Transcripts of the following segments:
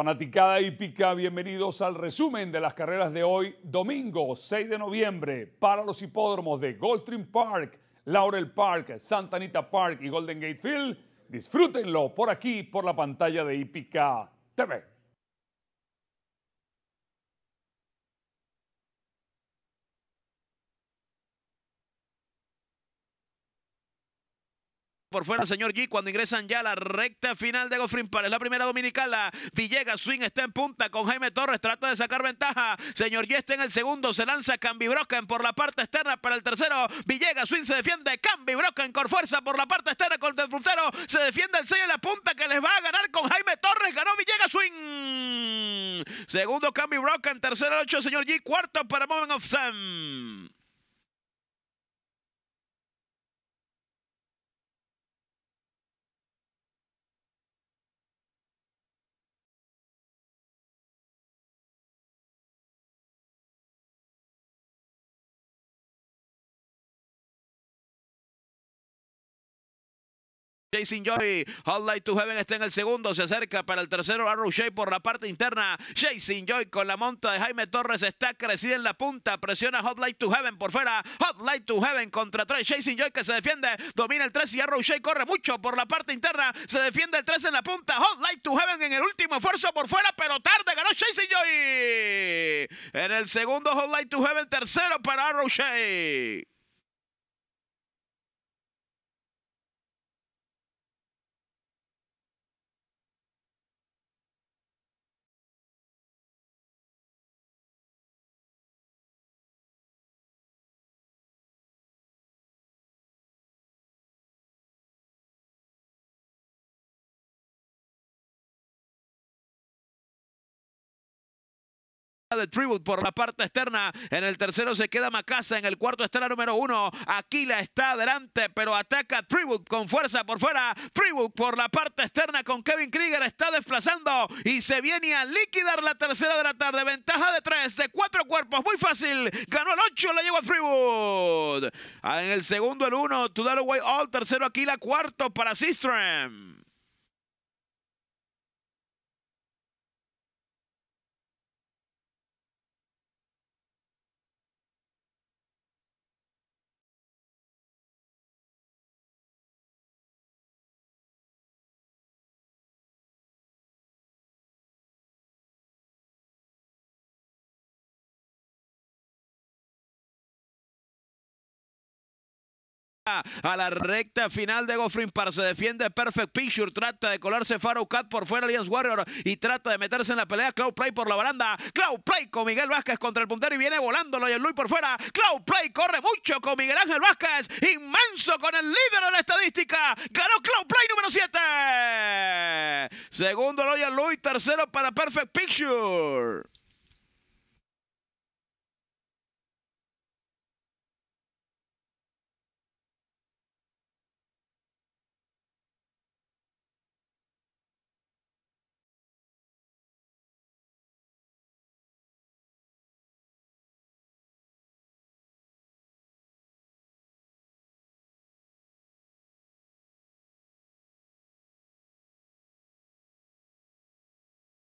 Fanaticada hípica, bienvenidos al resumen de las carreras de hoy, domingo 6 de noviembre, para los hipódromos de Goldstream Park, Laurel Park, Santa Anita Park y Golden Gate Field. Disfrútenlo por aquí, por la pantalla de Hípica TV. por fuera señor G cuando ingresan ya a la recta final de Gofrin Es La primera dominical, la Villegas Swing está en punta con Jaime Torres, trata de sacar ventaja. Señor G está en el segundo, se lanza Cambi Brocken por la parte externa para el tercero. Villegas Swing se defiende, Cambi Brocken con fuerza por la parte externa con el puntero. Se defiende el 6 en la punta que les va a ganar con Jaime Torres. Ganó Villegas Swing. Segundo Cambi Brocken. tercero ocho, 8, señor G, cuarto para Moment of Sam. Jason Joy, Hot Light to Heaven está en el segundo, se acerca para el tercero Arrow Shea por la parte interna. Jason Joy con la monta de Jaime Torres está crecida en la punta, presiona Hot Light to Heaven por fuera. Hot Light to Heaven contra 3. Jason Joy que se defiende, domina el 3 y Arrow Shea corre mucho por la parte interna, se defiende el 3 en la punta. Hot Light to Heaven en el último esfuerzo por fuera, pero tarde ganó Jason Joy. En el segundo Hot Light to Heaven, tercero para Arrow Shea. de Tribute por la parte externa. En el tercero se queda Macasa. En el cuarto está la número uno. Aquila está adelante, pero ataca Tribute con fuerza por fuera. Tribute por la parte externa con Kevin Krieger. Está desplazando y se viene a liquidar la tercera de la tarde. Ventaja de tres, de cuatro cuerpos. Muy fácil. Ganó el ocho, le llegó a Tribute. Ah, en el segundo el uno, to Way All. Tercero Aquila, cuarto para Sistram. a la recta final de Goffrin para se defiende Perfect Picture, trata de colarse Faro Cat por fuera Alliance Warrior y trata de meterse en la pelea Cloud Play por la baranda, Cloud Play con Miguel Vázquez contra el puntero y viene volando Loyal Luis por fuera, Cloud Play corre mucho con Miguel Ángel Vázquez, inmenso con el líder de la estadística, ganó Cloud Play número 7, segundo Loyal Luis, tercero para Perfect Picture.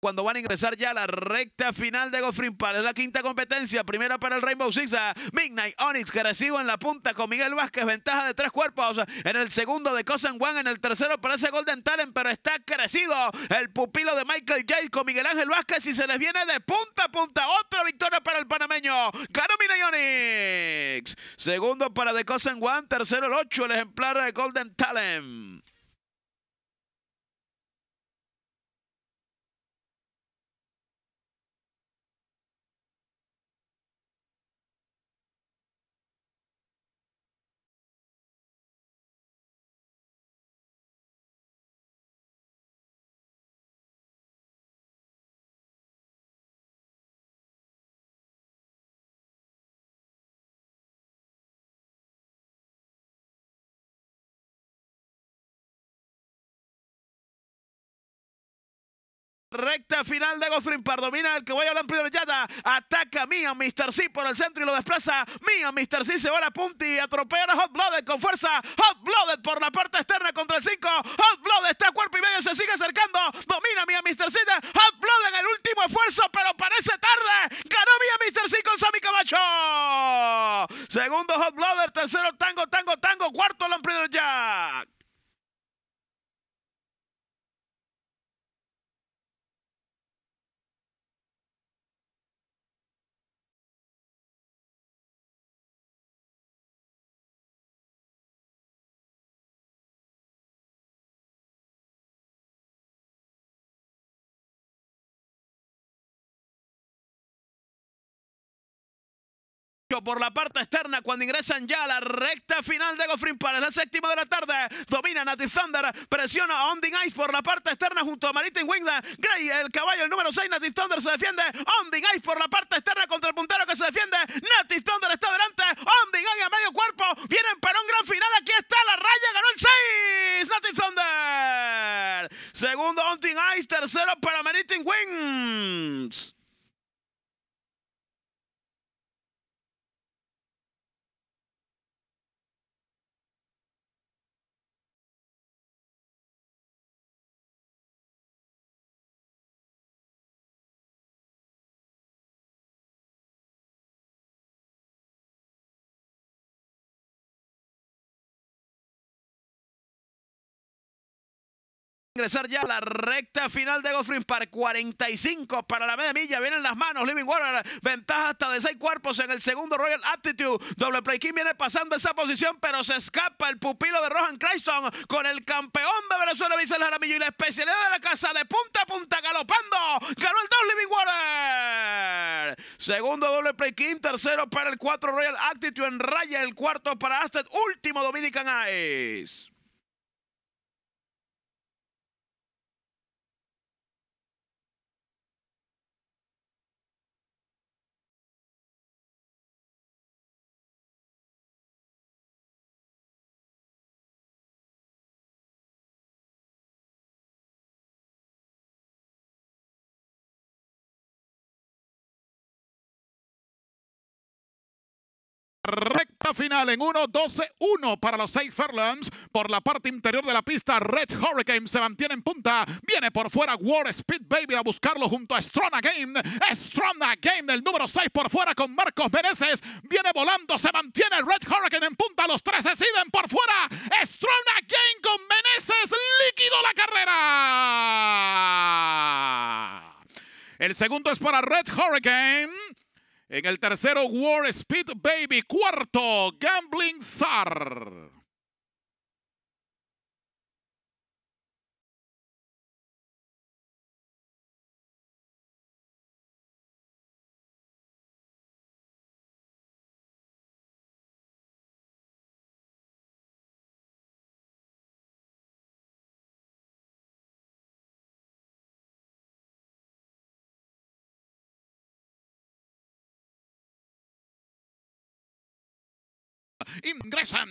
cuando van a ingresar ya la recta final de Gofrin Pal. Es la quinta competencia, primera para el Rainbow Six Midnight Onyx, crecido en la punta con Miguel Vázquez, ventaja de tres cuerpos, en el segundo de Cosen Juan, en el tercero parece Golden Talent, pero está crecido el pupilo de Michael J. con Miguel Ángel Vázquez y se les viene de punta a punta, otra victoria para el panameño, ganó Midnight Onyx, segundo para de Cosen One, tercero el ocho, el ejemplar de Golden Talent. Recta final de Goffrin domina el que voy a hablar primero Yata. Ataca Mía Mr. C por el centro y lo desplaza. Mía Mr. C se va a la punta y atropella a Hot Blooded con fuerza. Hot Blooded por la parte externa contra el 5. Hot Blooded está cuerpo y medio, se sigue acercando. Domina Mía Mr. C. Hot Blooded en el último esfuerzo, pero parece tarde. Ganó Mía Mr. C con Sammy Camacho. Segundo Hot Blooded, tercero Tango, Tango, Tango. Cuarto Lamprider ya. por la parte externa cuando ingresan ya a la recta final de Goffrin para la séptima de la tarde. Domina Nati Thunder. Presiona a Onding Ice por la parte externa junto a Meriting Wingland. Gray, el caballo, el número 6. Nati Thunder se defiende. Onding Ice por la parte externa contra el puntero que se defiende. Nati Thunder está delante. Onding Ice a medio cuerpo. vienen para un gran final. Aquí está la raya. Ganó el 6. Nati Thunder. Segundo Onding Ice. Tercero para in Wings. ingresar ya a la recta final de Goffrey para 45 para la media milla. Vienen las manos. Living Water. Ventaja hasta de seis cuerpos en el segundo Royal Attitude. Doble play King viene pasando esa posición, pero se escapa el pupilo de Rohan Crichton. con el campeón de Venezuela, Vicente Jaramillo. Y la especialidad de la casa de punta a punta galopando. Ganó el 2 Living Water. Segundo doble play King. Tercero para el 4 Royal Attitude. en raya. El cuarto para Astet. Último Dominican Ice. recta final en 1-12-1 para los Safe Fairlands. Por la parte interior de la pista, Red Hurricane se mantiene en punta. Viene por fuera War Speed Baby a buscarlo junto a Strona Game. Strona Game del número 6 por fuera con Marcos Meneses. Viene volando, se mantiene Red Hurricane en punta. Los tres deciden por fuera. Strona Game con Meneses. Líquido la carrera. El segundo es para Red Hurricane. En el tercero, War Speed Baby. Cuarto, Gambling Sar. ingresan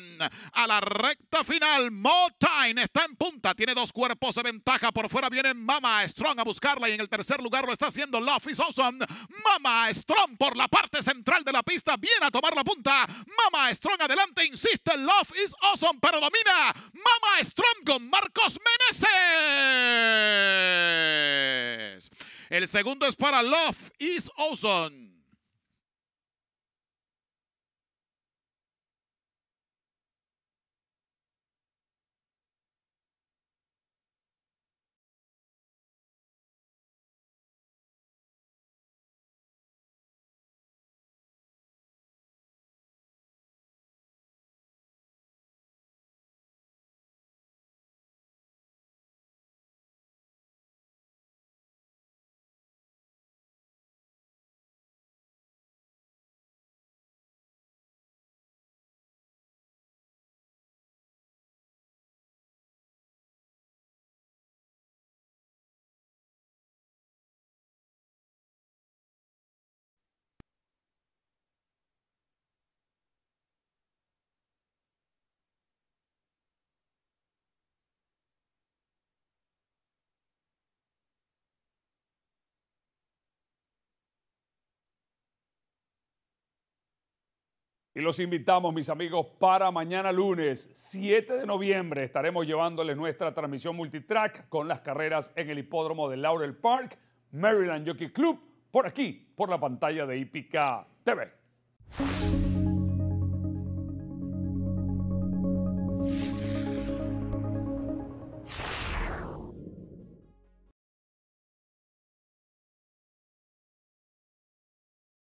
a la recta final. Motine está en punta, tiene dos cuerpos de ventaja. Por fuera viene Mama Strong a buscarla y en el tercer lugar lo está haciendo Love is Awesome. Mama Strong por la parte central de la pista, viene a tomar la punta. Mama Strong adelante, insiste, Love is Awesome, pero domina Mama Strong con Marcos Meneses. El segundo es para Love is Awesome. Y los invitamos, mis amigos, para mañana lunes 7 de noviembre. Estaremos llevándoles nuestra transmisión multitrack con las carreras en el hipódromo de Laurel Park, Maryland Jockey Club, por aquí, por la pantalla de IPK TV.